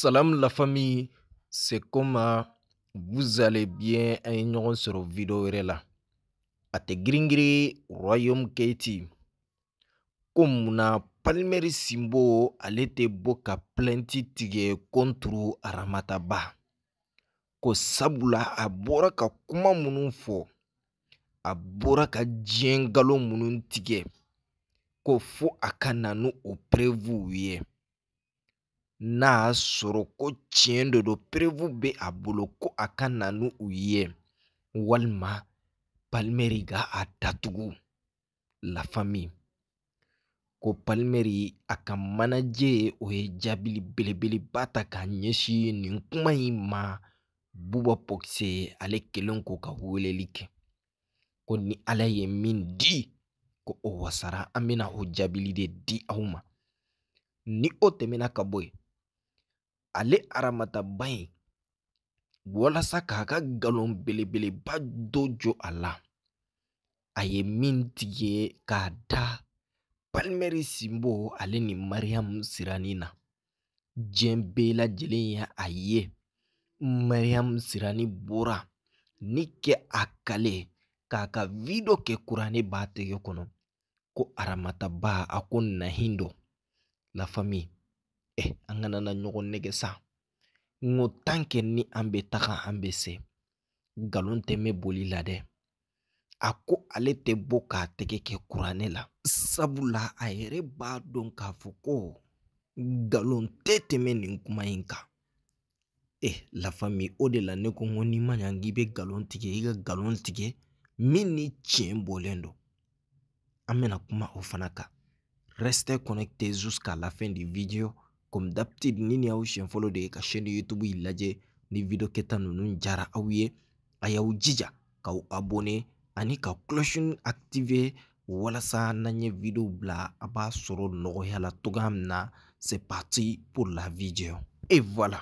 Salam la famille, c'est comment vous allez bien an ye ɲɔgɔn sɔrɔ video wɛrɛ la a tɛ giringiri royaume keiti ko munna palmɛri sinbo ale tɛ bɔ ka plɛnti tigɛ kɔnturu aramataba ko sabula a bɔra ka kuma minnu fɔ a bɔra ka diɲɛ nkalon minnu tigɛ ko fo a ka na ni o perevuw ye n'a soroko sɔrɔ do tiɲɛ de don perewu bɛ a bolo ko a ka na ni u ye walima palimɛri ka a datugu lafami ko palimɛri a ka manaje o ye jaabili belebeleba ta k'a ɲɛsin nin kuma in ma buba pɔkise ale kelen ko ka weleli kɛ ko ni ala ye min di ko o wasara an o jaabili de di aw ma ni o tɛmɛna ka bɔ ale aramataba in walasa k'a ka galon belebeleba do jo a la a ye min tigɛ k'a da palimɛri sinbo ale ni mariyamu siranin na diɲɛ bɛɛ lajɛlen ye a ye mariyamu sirani bora ni kɛ a kale k'a ka vi dɔ kɛ kuranɛ b'a tɛgɛ kɔnɔ ko aramataba a ko nahin dɔ eh, an kana na ɲɔgɔn nɛgɛ sa n ko tankɛ ni an bɛ taga an bɛ se nkalon tɛ mɛn boli la dɛ a ko ale tɛ bɔ k'a tɛgɛ kɛ kuranɛ la sabula a yɛrɛ b'a dɔn k'a fɔ ko nkalon tɛ tɛmɛ nin kuma in kan eh lafami o de la ne ko n ko n'i ma ɲa k'i bɛ nkalon tigɛ i ka nkalon tigɛ min ni tiɲɛ bɔlen don an bɛna kuma o fana kan restez connectés jusqu'à la fin du vidéo comme d'habitude ni nin de ye youtube lajɛ ni video kɛta ninnu jara aw ye a y'aw abone ani ka cloche active walasa n'an ye video bila a b'a sɔrɔ nɔgɔya la togoya parti pour la vidéo et voilà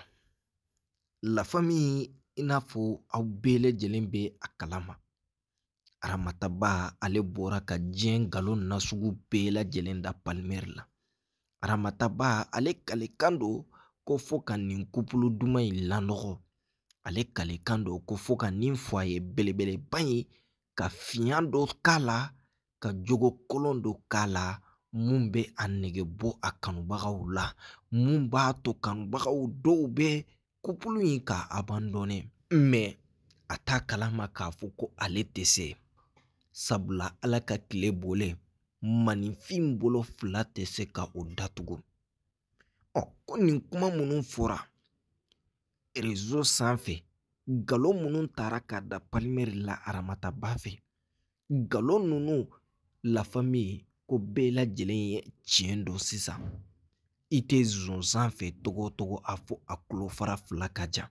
la famille i n'a fɔ aw bɛɛ aramataba ale bɔra ka diɲɛ nkalon nasugu bɛɛ lajɛlen da la Aramataba ale kalekan don ko fo ka nin kupulu duman in lanɔgɔ ale kalekan don ko fo ka nin fɔ a ye belebeleba ye ka fiɲɛ dɔ k'a la ka jogo kolon dɔ k'a la mun bɛ a nege bɔ a kanubagaw la mun b'a to kanubagaw dɔw bɛ kupulu in k'a abandɔnɛ mɛ a t'a kalama k'a fɔ ko ale tɛ se sabula ala ka tile bolen maninfin bolo fila tɛ se ka o datugu ɔ ko nin kuma minnu fɔra rezo sanfɛ galo minnu taara ka da palimɛri la aramataba fɛ galo ninnu lafami ko bɛɛ lajɛlen ye tiɲɛ don sisan i tɛ zonzan fɛ togo o togo a fɔ a tulofara fila ka ja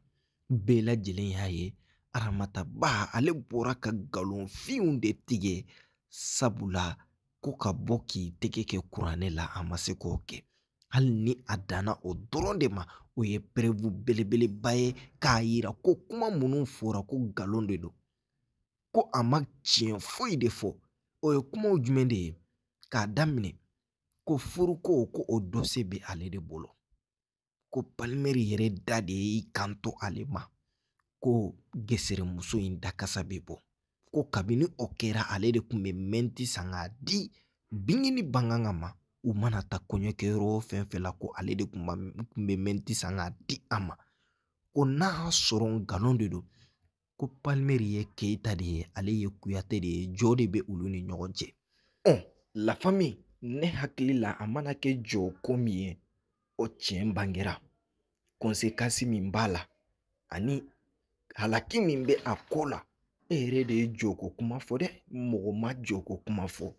bɛɛ lajɛlen y'a ye aramataba ale bɔra ka galonfinw de tigɛ sabula ko ka bɔ k'i tɛgɛ kɛ kuranɛ la a ma se k'o kɛ hali ni a danna o dɔrɔn de ma o ye pɛrɛbu belebeleba ye k'a yira ko kuma minnu fɔra ko nkalon de don ko a ma tiɲɛ foyi de fɔ o ye kumaw jumɛn de ye k'a daminɛ ko furuko ko o dɔse bɛ ale de bolo ko palimɛri yɛrɛ da de y'i kanto ale ma ko geseremuso in dakasa bɛ bɔ ko kabini o kɛra ale de kun bɛ mɛnti san k'a di bingi ni banganga ma u mana ta kɔɲɔkɛyɔrɔ o fɛn fɛn la ko ale de kun bɛ mɛnti san k'a di a ma ko n'a y'a sɔrɔ nkalon de don ko palmeri ye keyita de ye ale ye kuyate de ye jɔ de bɛ olu ni ɲɔgɔn cɛ ɔn lafami ne hakili la a mana kɛ jɔ ko min ye o tiɲɛ bangera konsekansi min b'a la ani halaki min bɛ a ko la e yɛrɛ de ye joko kuma fɔ dɛ mɔgɔ ma joko kuma fɔ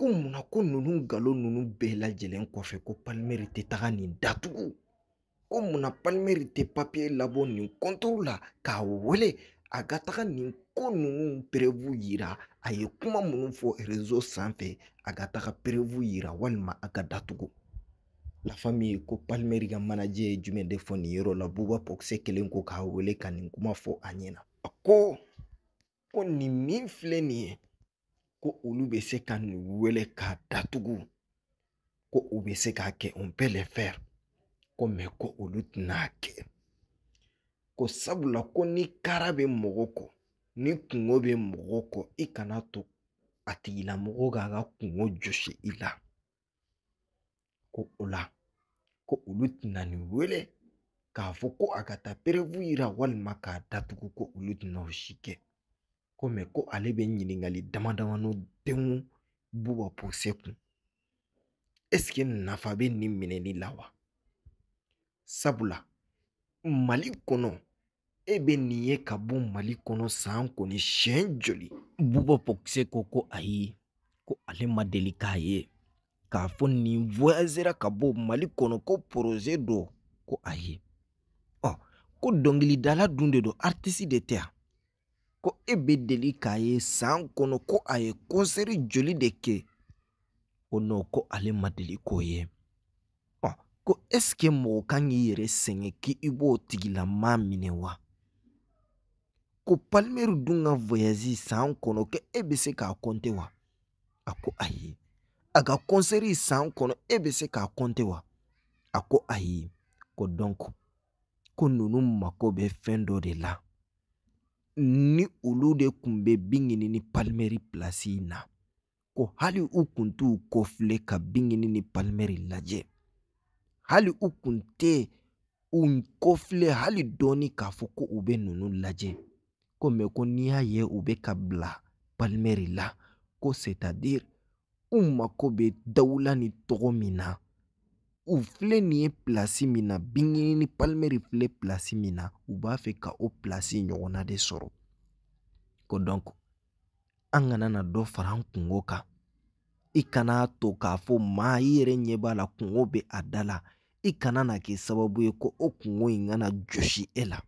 ko munna ko ninnu nkalon ninnu bɛɛ lajɛlen kɔfɛ ko palimɛri tɛ taga nin datugu ko munna palimɛri tɛ papiye labɔ nin kɔntoro la k'a wele a ka taga nin ko ninnu perewu yira a ye kuma minnu fɔ rezo sanfɛ a ka taga perewu yira walima a ka datugu la famille ko palimɛri ka manajɛ ye jumɛn de fɔ nin yɔrɔ la buba pɔkisɛ kelen ko k'a wele ka nin kuma fɔ a ɲɛna ko ko nin min filɛ nin ye ko olu bɛ se ka nin wele k'a datugu ko u bɛ se k'a kɛ on peut le faire ko mɛ ko olu tɛna kɛ ko sabula ko ni kara bɛ mɔgɔ kɔ ni kungo bɛ mɔgɔ kɔ i kana to a tigilamɔgɔ k'a ka kungo jɔsi i la ko o la ko olu tɛna nin wele k'a fɔ ko a ka taa perewu yira walima k'a datugu ko olu tɛna o si kɛ ko mɛ ko ale bɛ ɲininkali dama damaniw denw buba pose kun ɛseke nafa bɛ nin minɛli la wa sabula mali kɔnɔ e bɛ nin ye ka bɔ mali kɔnɔ san kɔni siɲɛ joli buba pokise ko ko ayi ko ale ma deli k'a ye k'a fɔ nin voyagera ka bɔ mali kɔnɔ ko poroze don ko ayi ko dɔnkilidala dun de don artisi de tɛ a ko e be deli k'a ye saan kɔnɔ ko a ye kɔnsɛri joli de kɛ ko nɔ ko ale ma deli k'o ye ɔ ko ɛsike mɔgɔ kan k'i yɛrɛ sɛgɛn k'i b'o tigilamaa minɛ wa ko palmɛri dun ka voyazi saan kɔnɔ kɛ e be se k'a kɔnte wa a ko ayi a ka kɔnsɛri saan kɔnɔ e be se k'a kɔnte wa a ko ayi ko dɔnku ko nunu mako bɛ fɛn dɔ de la ni olu de kun bɛ binɲini ni palmeri plasi na ko hali u kun t'u kofile ka binɲini ni palimɛri lajɛ hali u kun tɛ u kofile hali dɔɔni k'a fɔ ko u be nunu lajɛ ko mɛ ko n'i y'a ye u be ka bila palmeri la ko c'est u mako bɛ dawula ni tɔgɔ min na u filɛ nin ye pilasi min na binkɛnɛni palimɛri filɛ pilasi min na u b'a fɛ ka o pilasi ɲɔgɔnna de sɔrɔ ko dɔnku an kana na dɔ fara an kungo kan i kana to k'a fɔ maa i yɛrɛ ɲɛ b'a la kungo bɛ a da la i kana na kɛ sababu ye ko o kungo in kana jɔsi e la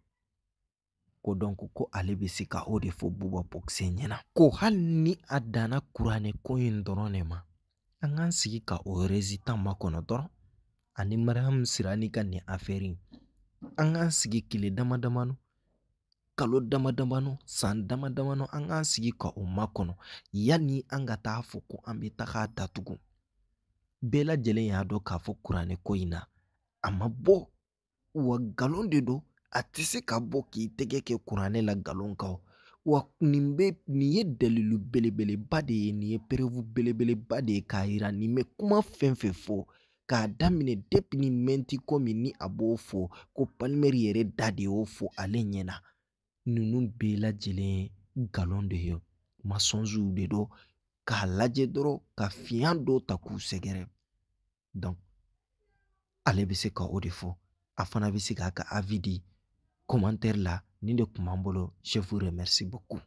ko dɔnku ko ale bɛ se ka o de fɔ buba bɔkisɛ ɲɛna ko hali ni a danna kuranɛ ko in dɔrɔn de ma an k'an sigi ka o tan makɔnɔ dɔrɔn ani mariyamu sirani ka nin afɛri an k'an sigi kile dama damani kalo dama damani san dama damani an k'an sigi ka o makɔnɔ yani an ka taa fɔ ko an bɛ taga datugu bɛɛ lajɛlen y'a dɔn k'a fɔ kuranɛ ko in na a ma bɔ wa nkalon de don a tɛ se ka bɔ k'i tɛgɛ kɛ kuranɛ la nkalon kan wa nin bɛ nin ye dalilu belebeleba de ye nin ye perewu belebeleba de ye k'a yira nin bɛ kuma fɛn fɛn fɔ k'a daminɛ depi ni mɛnti ko min ni a b'o fɔ ko palimɛri yɛrɛ da de y'o fɔ ale ɲɛna ninnu bɛɛ lajɛlen galon de ye masɔnzuw de don k'a lajɛ dɔrɔn ka fiɲɛ dɔ ta k'u sɛgɛrɛ donc ale bɛ se ka o de fɔ a fana bɛ se k'a ka avi di commentaire la nin de kun b'an bolo je vous remercie beaucoup